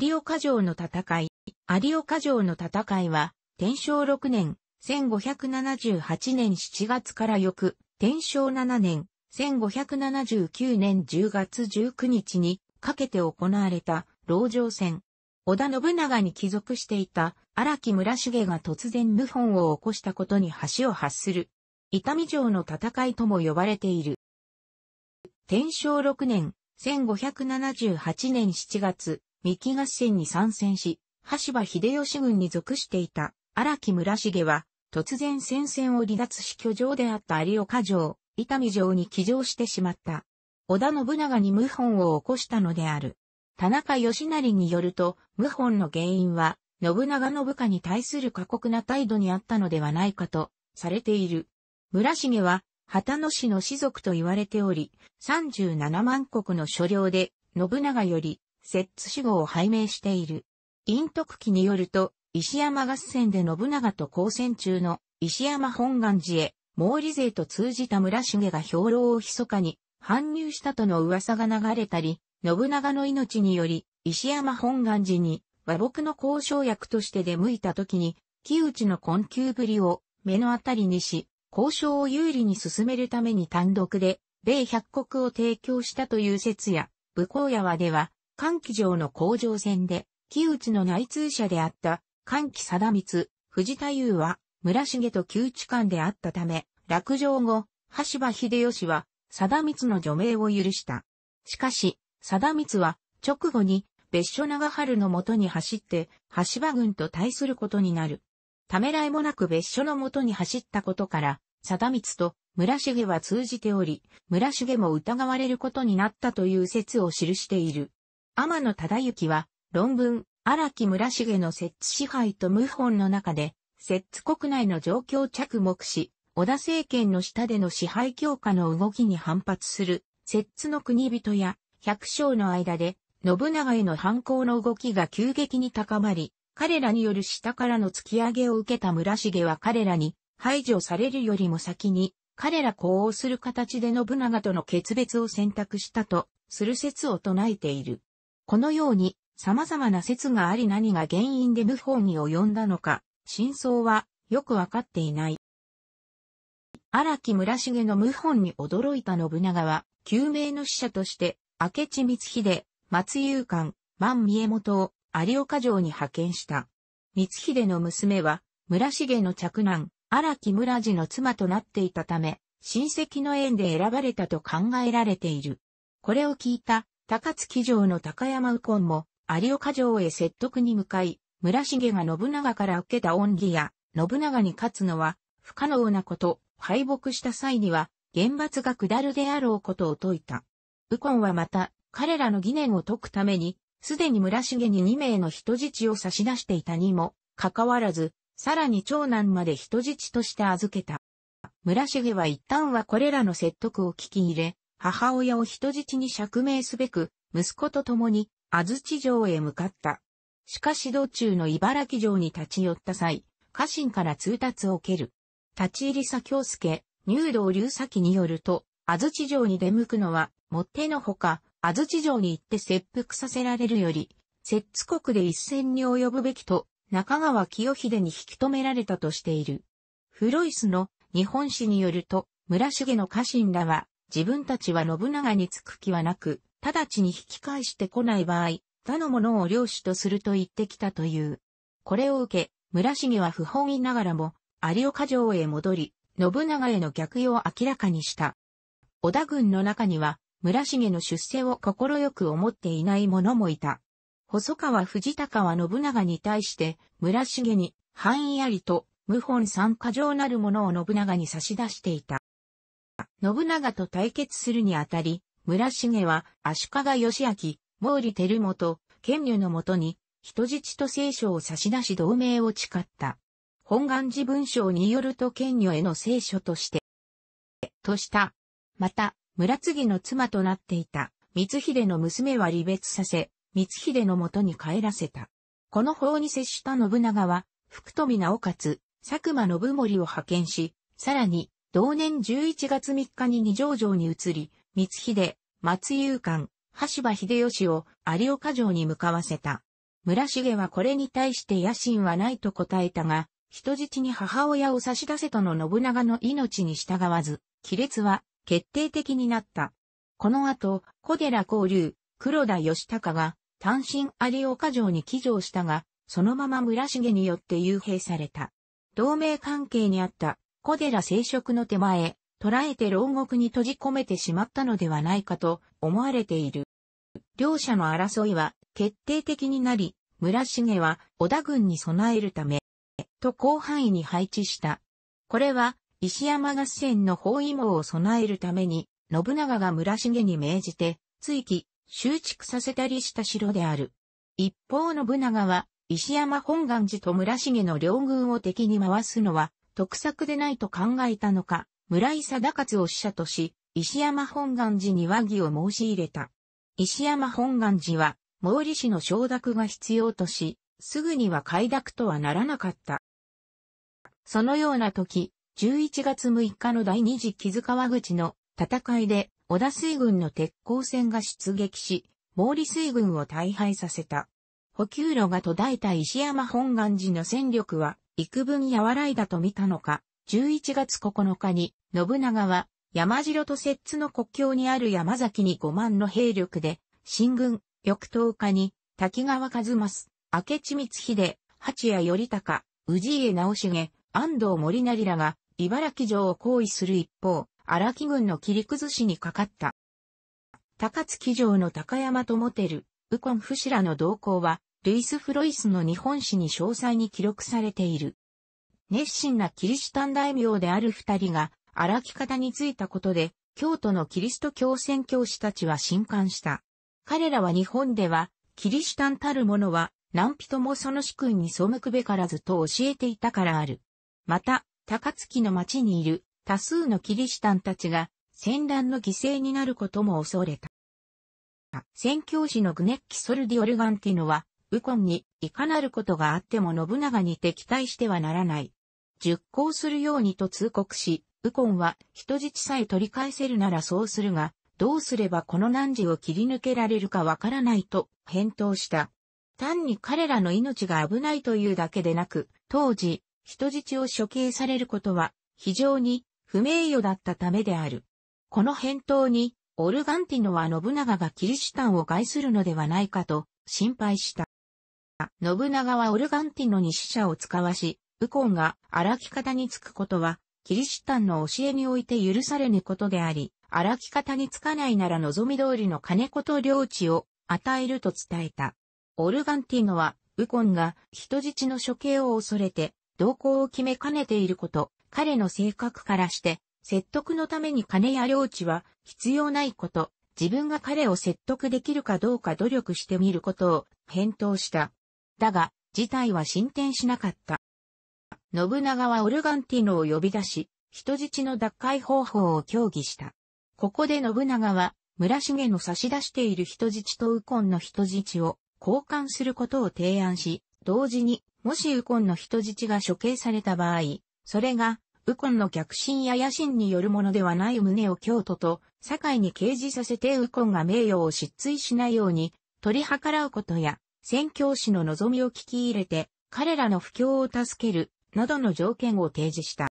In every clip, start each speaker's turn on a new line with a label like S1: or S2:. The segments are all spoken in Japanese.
S1: 有岡城の戦い。有岡城の戦いは、天正6年、1578年7月から翌、天正7年、1579年10月19日にかけて行われた、牢城戦。織田信長に帰属していた荒木村重が突然謀反を起こしたことに橋を発する。伊丹城の戦いとも呼ばれている。天正6年、1578年7月、三木合戦に参戦し、羽柴秀吉軍に属していた荒木村重は、突然戦線を離脱し居城であった有岡城、伊丹城に騎乗してしまった。織田信長に謀反を起こしたのである。田中義成によると、謀反の原因は、信長の部下に対する過酷な態度にあったのではないかと、されている。村重は、旗野市の士族と言われており、37万国の所領で、信長より、摂津守護を拝命している。陰徳記によると、石山合戦で信長と交戦中の石山本願寺へ、毛利勢と通じた村重が兵糧を密かに搬入したとの噂が流れたり、信長の命により、石山本願寺に和睦の交渉役として出向いた時に、木内の困窮ぶりを目の当たりにし、交渉を有利に進めるために単独で、米百国を提供したという説や、武功や和では、関機城の工場戦で、木内の内通者であった関機貞光、藤田優は村重と旧地間であったため、落城後、橋場秀吉は貞光の除名を許した。しかし、貞光は直後に別所長春のもとに走って、橋場軍と対することになる。ためらいもなく別所のもとに走ったことから、貞光と村重は通じており、村重も疑われることになったという説を記している。天野忠之は、論文、荒木村重の摂津支配と謀反の中で、摂津国内の状況着目し、織田政権の下での支配強化の動きに反発する、摂津の国人や百姓の間で、信長への反抗の動きが急激に高まり、彼らによる下からの突き上げを受けた村重は彼らに排除されるよりも先に、彼ら呼応する形で信長との決別を選択したと、する説を唱えている。このように様々な説があり何が原因で謀反に及んだのか、真相はよくわかっていない。荒木村重の謀反に驚いた信長は、救命の使者として、明智光秀、松勇館、万三重元を有岡城に派遣した。光秀の娘は、村重の嫡男、荒木村治の妻となっていたため、親戚の縁で選ばれたと考えられている。これを聞いた高槻城の高山右近も、有岡城へ説得に向かい、村重が信長から受けた恩義や、信長に勝つのは、不可能なこと、敗北した際には、厳罰が下るであろうことを説いた。右近はまた、彼らの疑念を解くために、すでに村重に2名の人質を差し出していたにも、かかわらず、さらに長男まで人質として預けた。村重は一旦はこれらの説得を聞き入れ、母親を人質に釈明すべく、息子と共に安土城へ向かった。しかし道中の茨城城に立ち寄った際、家臣から通達を受ける。立ち入り佐京介、入道流先によると、安土城に出向くのは、もってのほか、安土城に行って切腹させられるより、摂津国で一戦に及ぶべきと、中川清秀に引き止められたとしている。フロイスの日本史によると、村重の家臣らは、自分たちは信長につく気はなく、直ちに引き返してこない場合、他の者を領主とすると言ってきたという。これを受け、村重は不本意ながらも、有岡城へ戻り、信長への逆用を明らかにした。織田軍の中には、村重の出世を快く思っていない者もいた。細川藤高は信長に対して、村重に、範囲ありと、謀反三加上なる者を信長に差し出していた。信長と対決するにあたり、村重は足利義明、毛利輝元、権女のもとに、人質と聖書を差し出し同盟を誓った。本願寺文章によると権女への聖書として、とした。また、村次の妻となっていた、光秀の娘は離別させ、光秀のもとに帰らせた。この法に接した信長は、福富直勝、佐久間信盛を派遣し、さらに、同年11月3日に二条城に移り、光秀、松勇館、橋場秀吉を有岡城に向かわせた。村重はこれに対して野心はないと答えたが、人質に母親を差し出せとの信長の命に従わず、亀裂は決定的になった。この後、小寺交流、黒田義隆が単身有岡城に帰城したが、そのまま村重によって幽閉された。同盟関係にあった小寺聖職の手前、捉えて牢獄に閉じ込めてしまったのではないかと思われている。両者の争いは決定的になり、村重は織田軍に備えるため、と広範囲に配置した。これは石山合戦の包囲網を備えるために、信長が村重に命じて、追記、収築させたりした城である。一方信長は、石山本願寺と村重の両軍を敵に回すのは、得策でないと考えたのか、村井貞勝を使者とし、石山本願寺に和議を申し入れた。石山本願寺は、毛利氏の承諾が必要とし、すぐには快諾とはならなかった。そのような時、11月6日の第二次木津川口の戦いで、小田水軍の鉄鋼船が出撃し、毛利水軍を大敗させた。補給路が途絶えた石山本願寺の戦力は、幾分和らいだと見たのか、11月9日に、信長は、山城と摂津の国境にある山崎に5万の兵力で、進軍、翌10日に、滝川和正、明智光秀、八谷頼高、治家直重、安藤森成らが、茨城城を行為する一方、荒木軍の切り崩しにかかった。高槻城の高山とモテる、右近不死らの動向は、ルイス・フロイスの日本史に詳細に記録されている。熱心なキリシタン大名である二人が荒木方についたことで、京都のキリスト教宣教師たちは震撼した。彼らは日本では、キリシタンたる者は、何人もその主君に背くべからずと教えていたからある。また、高槻の町にいる多数のキリシタンたちが戦乱の犠牲になることも恐れた。宣教師のグネッキ・ソルディ・オルガンティノはウコンにいかなることがあっても信長に敵対してはならない。熟考するようにと通告し、ウコンは人質さえ取り返せるならそうするが、どうすればこの難を切り抜けられるかわからないと返答した。単に彼らの命が危ないというだけでなく、当時、人質を処刑されることは非常に不名誉だったためである。この返答に、オルガンティノは信長がキリシタンを害するのではないかと心配した。信長はオルガンティノに使者を使わし、ウコンが荒木方につくことは、キリシタンの教えにおいて許されぬことであり、荒木方につかないなら望み通りの金子と領地を与えると伝えた。オルガンティノは、ウコンが人質の処刑を恐れて、動向を決めかねていること、彼の性格からして、説得のために金や領地は必要ないこと、自分が彼を説得できるかどうか努力してみることを返答した。だが、事態は進展しなかった。信長はオルガンティノを呼び出し、人質の脱会方法を協議した。ここで信長は、村重の差し出している人質と右近の人質を交換することを提案し、同時に、もし右近の人質が処刑された場合、それが、右近の逆進や野心によるものではない旨を京都と、堺に掲示させて右近が名誉を失墜しないように、取り計らうことや、宣教師の望みを聞き入れて、彼らの不況を助ける、などの条件を提示した。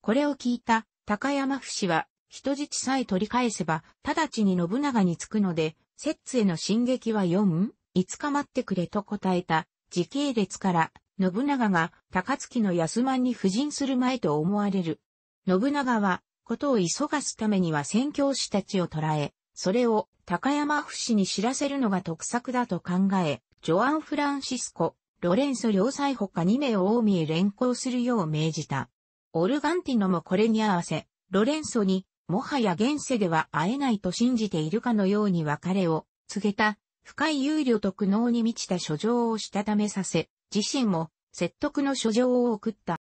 S1: これを聞いた高山府氏は、人質さえ取り返せば、直ちに信長に着くので、摂津への進撃は読む5日待ってくれと答えた、時系列から、信長が高槻の安間に布陣する前と思われる。信長は、ことを急がすためには宣教師たちを捕らえ、それを高山府市に知らせるのが得策だと考え、ジョアン・フランシスコ、ロレンソ両妻他2名を大見へ連行するよう命じた。オルガンティノもこれに合わせ、ロレンソに、もはや現世では会えないと信じているかのように別れを告げた、深い憂慮と苦悩に満ちた書状をしたためさせ、自身も説得の書状を送った。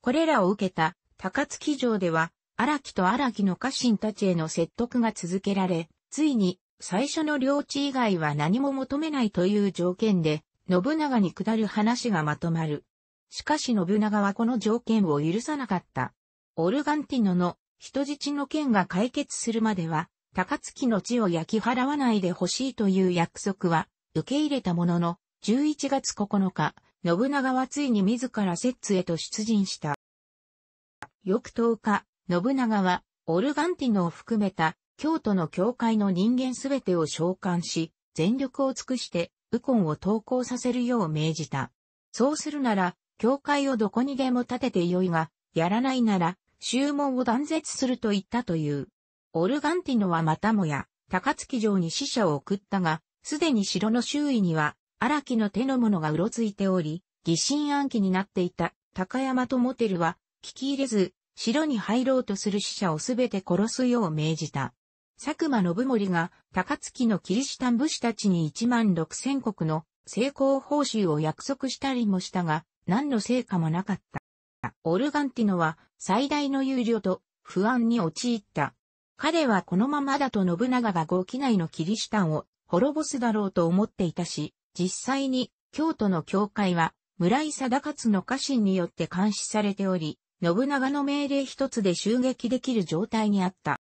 S1: これらを受けた高槻城では、荒木と荒木の家臣たちへの説得が続けられ、ついに最初の領地以外は何も求めないという条件で、信長に下る話がまとまる。しかし信長はこの条件を許さなかった。オルガンティノの人質の件が解決するまでは、高槻の地を焼き払わないでほしいという約束は受け入れたものの、11月9日、信長はついに自ら摂津へと出陣した。翌10日、信長は、オルガンティノを含めた、京都の教会の人間すべてを召喚し、全力を尽くして、右近を投降させるよう命じた。そうするなら、教会をどこにでも建ててよいが、やらないなら、宗門を断絶すると言ったという。オルガンティノはまたもや、高槻城に死者を送ったが、すでに城の周囲には、荒木の手の者がうろついており、疑心暗鬼になっていた高山とモテルは、聞き入れず、城に入ろうとする死者をすべて殺すよう命じた。佐久間信盛が高槻のキリシタン武士たちに1万6千国の成功報酬を約束したりもしたが、何の成果もなかった。オルガンティノは最大の憂慮と不安に陥った。彼はこのままだと信長が5機内のキリシタンを滅ぼすだろうと思っていたし、実際に京都の教会は村井貞勝の家臣によって監視されており、信長の命令一つで襲撃できる状態にあった。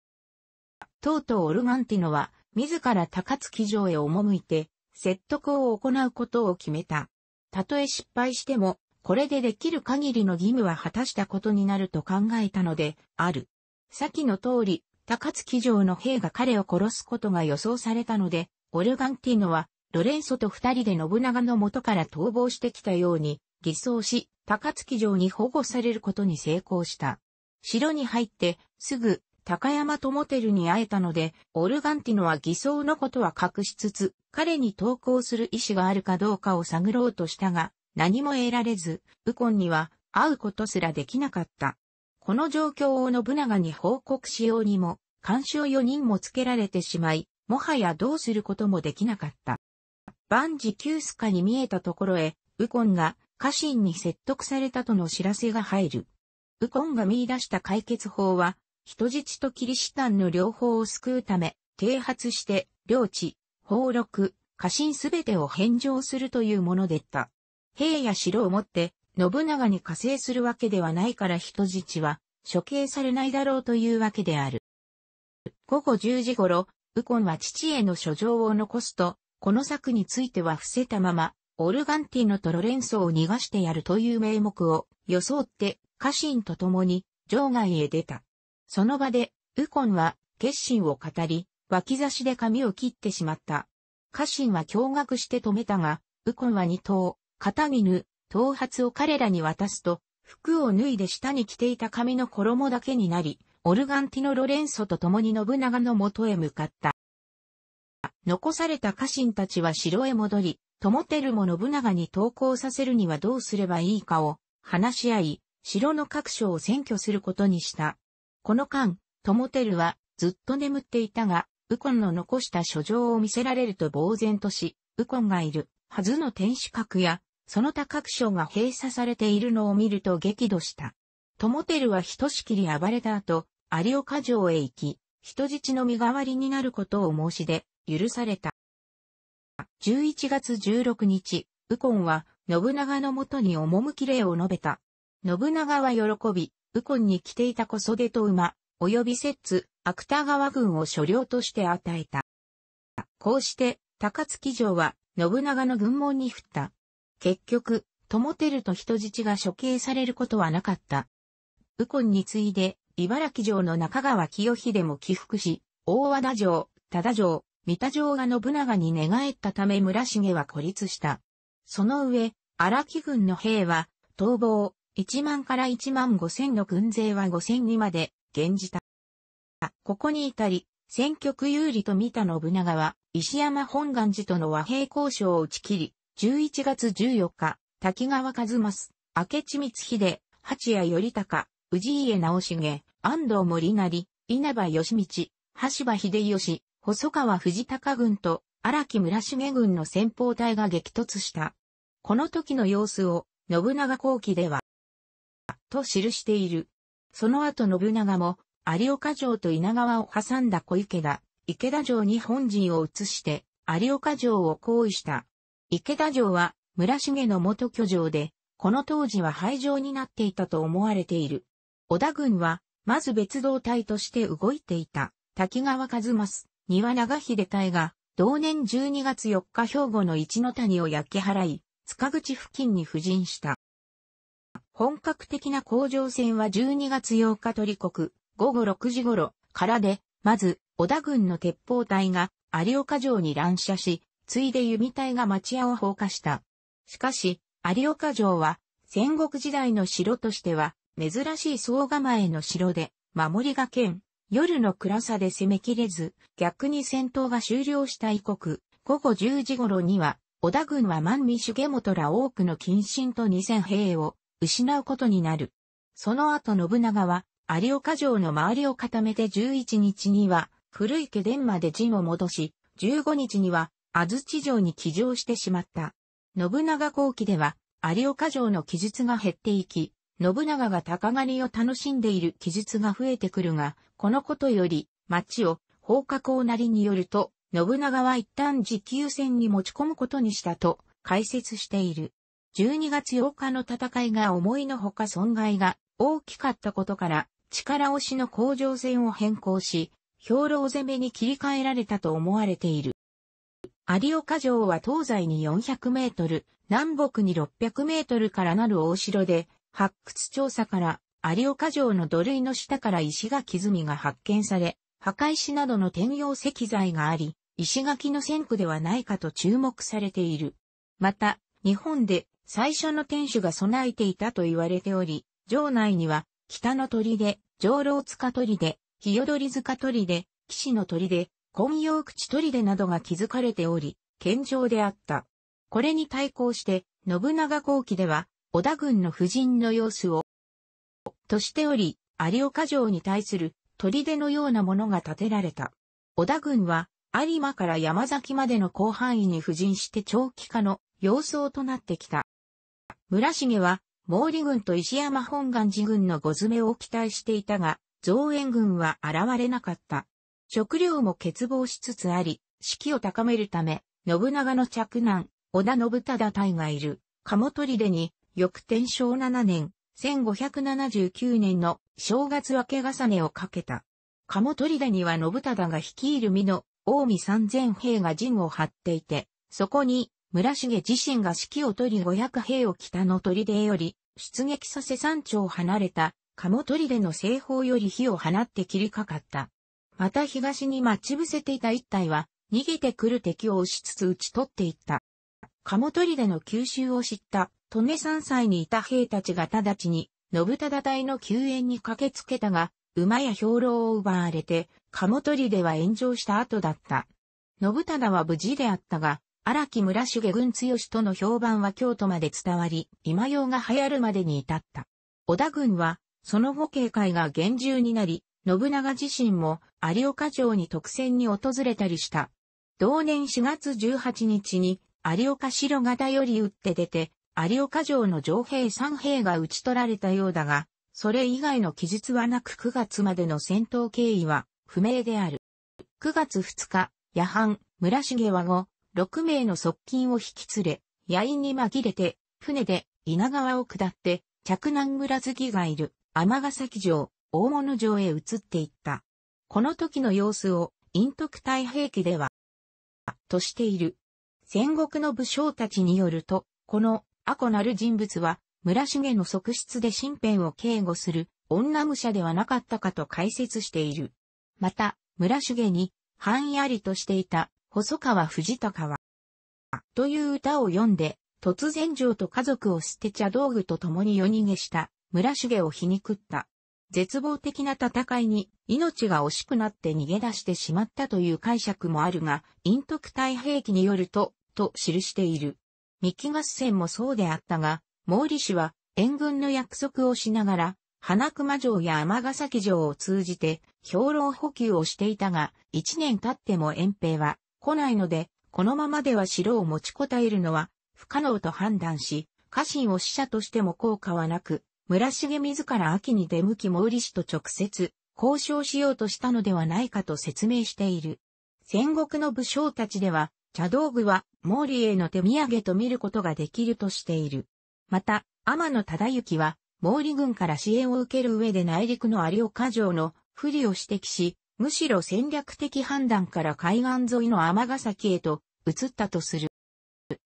S1: とうとうオルガンティノは、自ら高槻城へ赴いて、説得を行うことを決めた。たとえ失敗しても、これでできる限りの義務は果たしたことになると考えたので、ある。先の通り、高槻城の兵が彼を殺すことが予想されたので、オルガンティノは、ロレンソと二人で信長の元から逃亡してきたように、偽装し、高槻城に保護されることに成功した。城に入って、すぐ、高山とモテルに会えたので、オルガンティノは偽装のことは隠しつつ、彼に投降する意思があるかどうかを探ろうとしたが、何も得られず、ウコンには会うことすらできなかった。この状況を信長に報告しようにも、監視を4人もつけられてしまい、もはやどうすることもできなかった。万事休すかに見えたところへ、ウコンが家臣に説得されたとの知らせが入る。ウコンが見出した解決法は、人質とキリシタンの両方を救うため、啓発して、領地、法録、家臣すべてを返上するというものでった。兵や城を持って、信長に加勢するわけではないから人質は、処刑されないだろうというわけである。午後10時頃、右近は父への書状を残すと、この策については伏せたまま、オルガンティノとロレンソを逃がしてやるという名目を装って家臣と共に場外へ出た。その場でウコンは決心を語り、脇差しで髪を切ってしまった。家臣は驚愕して止めたが、ウコンは二頭、肩身ぬ、頭髪を彼らに渡すと、服を脱いで下に着ていた髪の衣だけになり、オルガンティノ・ロレンソと共に信長の元へ向かった。残された家臣たちは城へ戻り、友ルも信長に投降させるにはどうすればいいかを話し合い、城の各所を占拠することにした。この間、友ルはずっと眠っていたが、右近の残した書状を見せられると呆然とし、右近がいるはずの天守閣や、その他各所が閉鎖されているのを見ると激怒した。友ルはひとしきり暴れた後、有岡城へ行き、人質の身代わりになることを申し出、許された。11月16日、右近は、信長のもとに赴き礼を述べた。信長は喜び、右近に着ていた小袖と馬、及び摂津、芥川軍を所領として与えた。こうして、高槻城は、信長の軍門に振った。結局、友ると人質が処刑されることはなかった。右近に次いで、茨城城の中川清秀も起伏し、大和田城、多田城、三田城が信長に寝返ったため村重は孤立した。その上、荒木軍の兵は、逃亡、1万から1万5千の軍勢は5千にまで、減じた。ここに至り、選挙区有利と見た信長は、石山本願寺との和平交渉を打ち切り、11月14日、滝川和正、明智光秀、八谷頼高、氏家直重、安藤森成、稲葉義道、橋場秀吉、細川藤高軍と荒木村重軍の先方隊が激突した。この時の様子を、信長後期では、と記している。その後信長も、有岡城と稲川を挟んだ小池田、池田城に本陣を移して、有岡城を行為した。池田城は、村重の元居城で、この当時は廃城になっていたと思われている。織田軍は、まず別動隊として動いていた、滝川一益、庭長秀隊が、同年12月4日兵庫の一の谷を焼き払い、塚口付近に布陣した。本格的な工場戦は12月8日取り国、午後6時頃からで、まず、織田軍の鉄砲隊が有岡城に乱射し、ついで弓隊が町屋を放火した。しかし、有岡城は、戦国時代の城としては、珍しい総構えの城で、守りが剣、夜の暗さで攻めきれず、逆に戦闘が終了した異国、午後10時頃には、織田軍は万民重元ら多くの謹慎と2000兵を失うことになる。その後信長は、有岡城の周りを固めて11日には、古池殿まで陣を戻し、15日には、安土城に騎乗してしまった。信長後期では、有岡城の記述が減っていき、信長が鷹狩りを楽しんでいる記述が増えてくるが、このことより、町を、放火校なりによると、信長は一旦持久戦に持ち込むことにしたと、解説している。12月8日の戦いが思いのほか損害が大きかったことから、力押しの工場戦を変更し、兵糧攻めに切り替えられたと思われている。有岡城は東西に400メートル、南北に600メートルからなる大城で、発掘調査から有岡城の土塁の下から石垣積みが発見され、墓石などの転用石材があり、石垣の先駆ではないかと注目されている。また、日本で最初の天守が備えていたと言われており、城内には北の鳥で、上楼塚鳥で、日踊塚鳥で、岸の鳥で、金陽口鳥でなどが築かれており、県城であった。これに対抗して、信長後期では、織田軍の婦人の様子を、としており、有岡城に対する砦のようなものが建てられた。織田軍は、有馬から山崎までの広範囲に布陣して長期化の様相となってきた。村重は、毛利軍と石山本願寺軍のご詰めを期待していたが、増援軍は現れなかった。食料も欠乏しつつあり、士気を高めるため、信長の嫡男、織田信忠隊がいる、鴨砦に翌天正7年、1579年の正月明け重ねをかけた。鴨取出には信忠が率いる美の近江三千兵が陣を張っていて、そこに村重自身が指揮を取り500兵を北の取出より出撃させ山頂を離れた鴨取出の西方より火を放って切りかかった。また東に待ち伏せていた一体は逃げてくる敵を押しつつ撃ち取っていった。鴨取出の吸収を知った利根山歳にいた兵たちが直ちに、信忠隊の救援に駆けつけたが、馬や兵糧を奪われて、鴨取では炎上した後だった。信忠は無事であったが、荒木村重軍強との評判は京都まで伝わり、今用が流行るまでに至った。織田軍は、その後警戒が厳重になり、信長自身も有岡城に特選に訪れたりした。同年4月18日に有岡城方より打って出て、有岡城の城兵三兵が討ち取られたようだが、それ以外の記述はなく9月までの戦闘経緯は不明である。9月2日、夜半、村重和後、6名の側近を引き連れ、野員に紛れて、船で稲川を下って、着南村月がいる、尼崎城、大物城へ移っていった。この時の様子を、陰徳太平記では、としている。戦国の武将たちによると、このアコなる人物は、村重の側室で身辺を警護する女武者ではなかったかと解説している。また、村重に、半やりとしていた、細川藤高は、という歌を読んで、突然城と家族を捨て茶道具と共に夜逃げした、村重を皮肉った。絶望的な戦いに命が惜しくなって逃げ出してしまったという解釈もあるが、陰徳太平記によると、と記している。三木合戦もそうであったが、毛利氏は援軍の約束をしながら、花熊城や天崎城を通じて兵糧補給をしていたが、一年経っても遠兵は来ないので、このままでは城を持ちこたえるのは不可能と判断し、家臣を使者としても効果はなく、村重自ら秋に出向き毛利氏と直接交渉しようとしたのではないかと説明している。戦国の武将たちでは、茶道具は、毛利への手土産と見ることができるとしている。また、天野忠之は、毛利軍から支援を受ける上で内陸の有岡城の不利を指摘し、むしろ戦略的判断から海岸沿いの天ヶ崎へと移ったとする。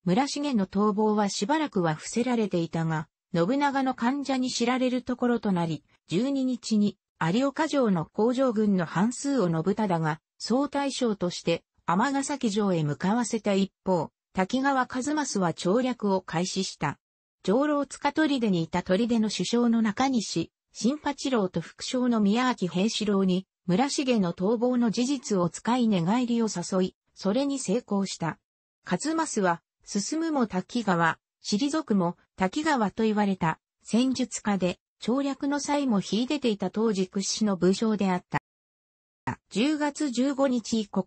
S1: 村重の逃亡はしばらくは伏せられていたが、信長の患者に知られるところとなり、12日に有岡城の工場軍の半数を信忠が総大将としてヶ崎城へ向かわせた一方、滝川一益は調略を開始した。上老塚砦にいた砦の首相の中西、新八郎と副将の宮脇平四郎に、村重の逃亡の事実を使い寝返りを誘い、それに成功した。一益は、進むも滝川、退くも滝川と言われた戦術家で、調略の際も秀でていた当時屈指の武将であった。10月15日以降、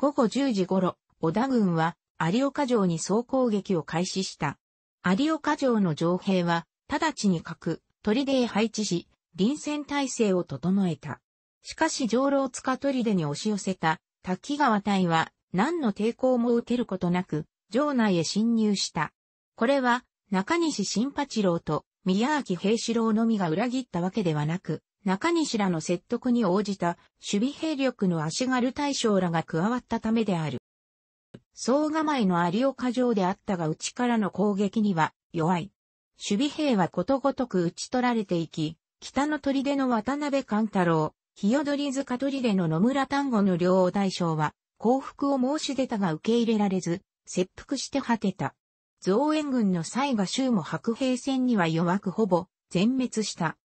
S1: 午後10時頃、織田軍は有岡城に総攻撃を開始した。有岡城の城兵は、直ちに核、砦へ配置し、臨戦態勢を整えた。しかし上老塚砦に押し寄せた滝川隊は何の抵抗も受けることなく、城内へ侵入した。これは中西新八郎と宮脇平四郎のみが裏切ったわけではなく、中西らの説得に応じた守備兵力の足軽大将らが加わったためである。総構えの有岡城であったが内からの攻撃には弱い。守備兵はことごとく打ち取られていき、北の砦の渡辺勘太郎、日踊り塚砦の野村丹後の両大将は、降伏を申し出たが受け入れられず、切腹して果てた。増援軍の西賀州も白兵戦には弱くほぼ全滅した。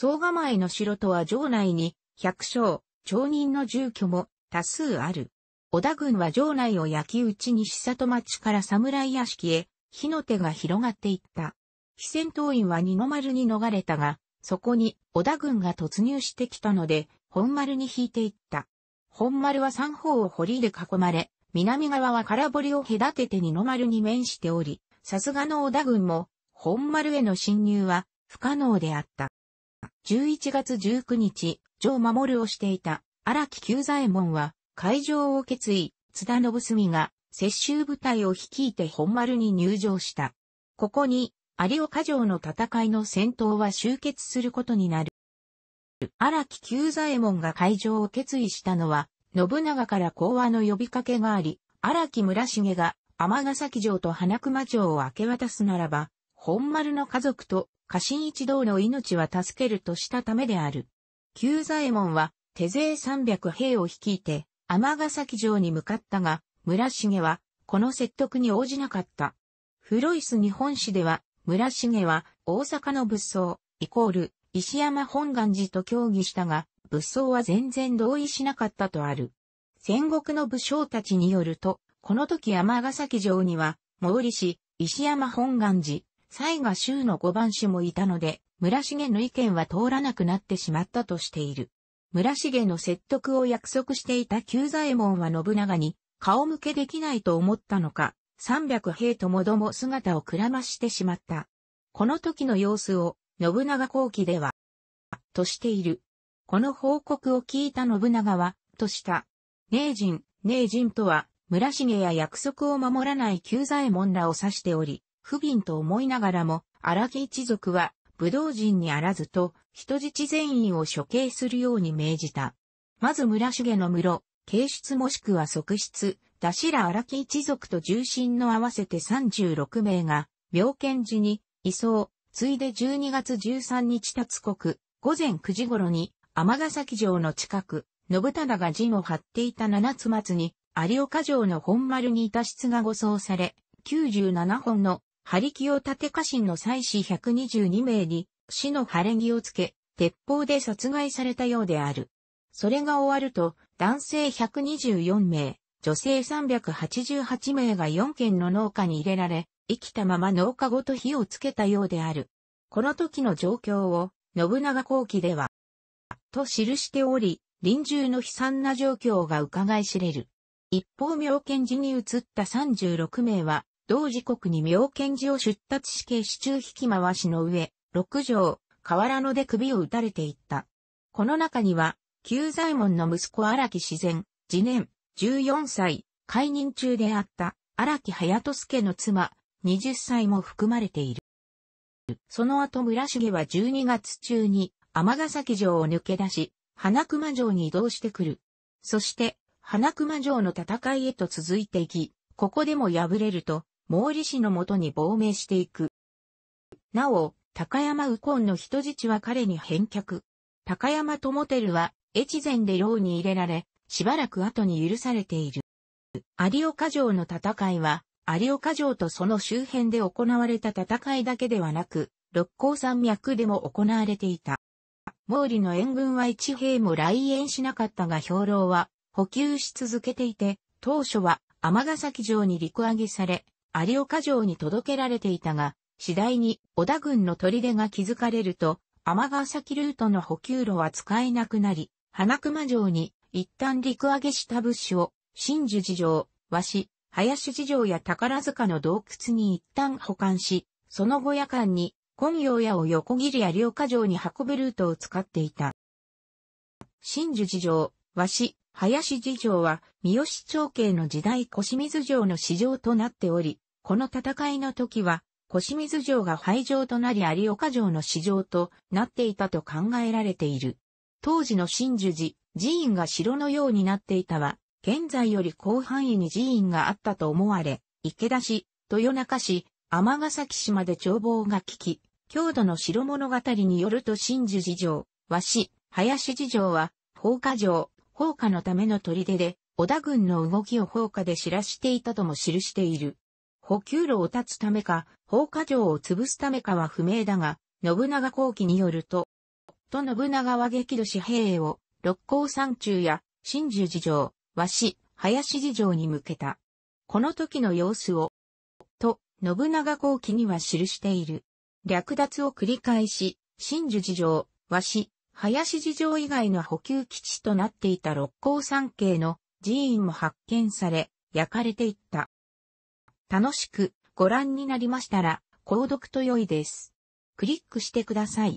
S1: 総構の城とは城内に、百姓、町人の住居も多数ある。織田軍は城内を焼き打ちにさ里町から侍屋敷へ、火の手が広がっていった。非戦闘員は二の丸に逃れたが、そこに織田軍が突入してきたので、本丸に引いていった。本丸は三方を堀で囲まれ、南側は空堀を隔てて二の丸に面しており、さすがの織田軍も、本丸への侵入は不可能であった。11月19日、城守をしていた荒木久左衛門は、会場を決意、津田信澄が、接収部隊を率いて本丸に入場した。ここに、有岡城の戦いの戦闘は終結することになる。荒木久左衛門が会場を決意したのは、信長から講和の呼びかけがあり、荒木村重が、天ヶ崎城と花熊城を明け渡すならば、本丸の家族と家臣一同の命は助けるとしたためである。旧左衛門は手勢300兵を率いて、天ヶ崎城に向かったが、村重は、この説得に応じなかった。フロイス日本史では、村重は、大阪の仏像、イコール、石山本願寺と協議したが、仏像は全然同意しなかったとある。戦国の武将たちによると、この時天ヶ崎城には、毛利氏、石山本願寺、西賀州の五番手もいたので、村重の意見は通らなくなってしまったとしている。村重の説得を約束していた旧左衛門は信長に顔向けできないと思ったのか、三百兵ともども姿をくらましてしまった。この時の様子を信長後期では、としている。この報告を聞いた信長は、とした。名人、名人とは、村重や約束を守らない旧左衛門らを指しており、不憫と思いながらも、荒木一族は、武道人にあらずと、人質全員を処刑するように命じた。まず村重の室、軽出もしくは側室、田代荒木一族と重臣の合わせて36名が、病見寺に、移送、ついで12月13日達国、午前9時頃に、天崎城の近く、信忠が陣を張っていた七つ末に、有岡城の本丸にいた室が護送され、97本の張り木を立て家臣の妻子122名に、死の晴れ着をつけ、鉄砲で殺害されたようである。それが終わると、男性124名、女性388名が4軒の農家に入れられ、生きたまま農家ごと火をつけたようである。この時の状況を、信長後期では、と記しており、臨終の悲惨な状況が伺い知れる。一方、妙見寺に移った36名は、同時刻に妙見寺を出立死刑死中引き回しの上、六条、河原野で首を打たれていった。この中には、旧左衛門の息子荒木自然、次年、14歳、解任中であった荒木隼人助の妻、20歳も含まれている。その後村重は12月中にヶ崎城を抜け出し、花熊城に移動してくる。そして、花熊城の戦いへと続いていき、ここでも敗れると、毛利氏のもとに亡命していく。なお、高山右近の人質は彼に返却。高山智輝は、越前で牢に入れられ、しばらく後に許されている。有岡城の戦いは、有岡城とその周辺で行われた戦いだけではなく、六甲山脈でも行われていた。毛利の援軍は一兵も来園しなかったが兵糧は補給し続けていて、当初は尼崎城に陸揚げされ、有岡城に届けられていたが、次第に織田軍の砦が築かれると、天ヶ崎ルートの補給路は使えなくなり、花熊城に一旦陸揚げした物資を、真珠寺城、和紙、林寺城や宝塚の洞窟に一旦保管し、その後夜間に、今陽屋を横切り有岡城に運ぶルートを使っていた。真珠寺城、和紙、林次城は三好長慶の時代小清水城の市場となっており、この戦いの時は小清水城が廃城となり有岡城の市場となっていたと考えられている。当時の真珠寺、寺院が城のようになっていたは、現在より広範囲に寺院があったと思われ、池田市、豊中市、尼崎市まで眺望が利き、郷土の城物語によると真珠寺城、和紙、林寺城は、放火城、放火のための砦で、織田軍の動きを放火で知らしていたとも記している。補給路を断つためか、放火城を潰すためかは不明だが、信長後期によると、と信長は激怒し兵を、六甲山中や、真珠寺城、和紙、林寺城に向けた。この時の様子を、と、信長後期には記している。略奪を繰り返し、真珠寺城、和紙、林事情以外の補給基地となっていた六甲山系の寺院も発見され、焼かれていった。楽しくご覧になりましたら、購読と良いです。クリックしてください。